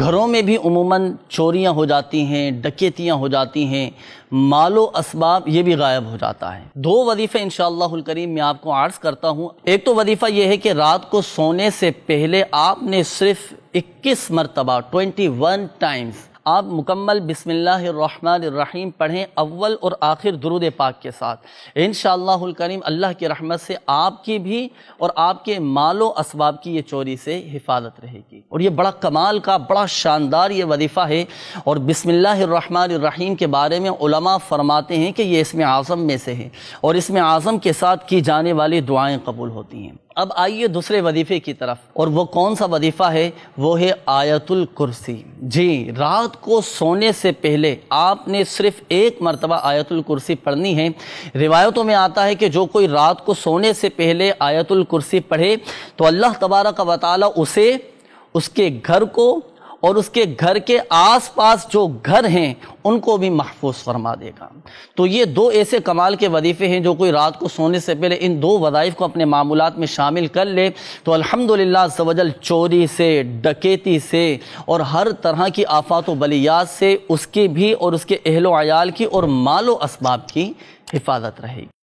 گھروں میں بھی عموماً چوریاں ہو جاتی ہیں ڈکیتیاں ہو جاتی ہیں مال و اسباب یہ بھی غائب ہو جاتا ہے دو وظیفے انشاءاللہ الکریم میں آپ کو عرض کرتا ہوں ایک تو وظیفہ یہ ہے کہ رات کو سونے سے پہلے آپ نے صرف اکیس مرتبہ ٹوینٹی ون ٹائمز آپ مکمل بسم اللہ الرحمن الرحیم پڑھیں اول اور آخر درود پاک کے ساتھ انشاءاللہ الکریم اللہ کے رحمت سے آپ کی بھی اور آپ کے مال و اسباب کی یہ چوری سے حفاظت رہے گی اور یہ بڑا کمال کا بڑا شاندار یہ وظیفہ ہے اور بسم اللہ الرحمن الرحیم کے بارے میں علماء فرماتے ہیں کہ یہ اسم اعظم میں سے ہے اور اسم اعظم کے ساتھ کی جانے والی دعائیں قبول ہوتی ہیں اب آئیے دوسرے وظیفے کی طرف اور وہ کون سا وظیفہ ہے وہ ہے آیت الکرسی جی رات کو سونے سے پہلے آپ نے صرف ایک مرتبہ آیت الکرسی پڑھنی ہے روایتوں میں آتا ہے کہ جو کوئی رات کو سونے سے پہلے آیت الکرسی پڑھے تو اللہ تبارک و تعالی اسے اس کے گھر کو اور اس کے گھر کے آس پاس جو گھر ہیں ان کو بھی محفوظ فرما دے گا تو یہ دو ایسے کمال کے وظیفے ہیں جو کوئی رات کو سونے سے پہلے ان دو وظائف کو اپنے معمولات میں شامل کر لے تو الحمدللہ للہ سوجل چوری سے ڈکیتی سے اور ہر طرح کی آفات و بلیات سے اس کی بھی اور اس کے اہل و عیال کی اور مال و اسباب کی حفاظت رہے گی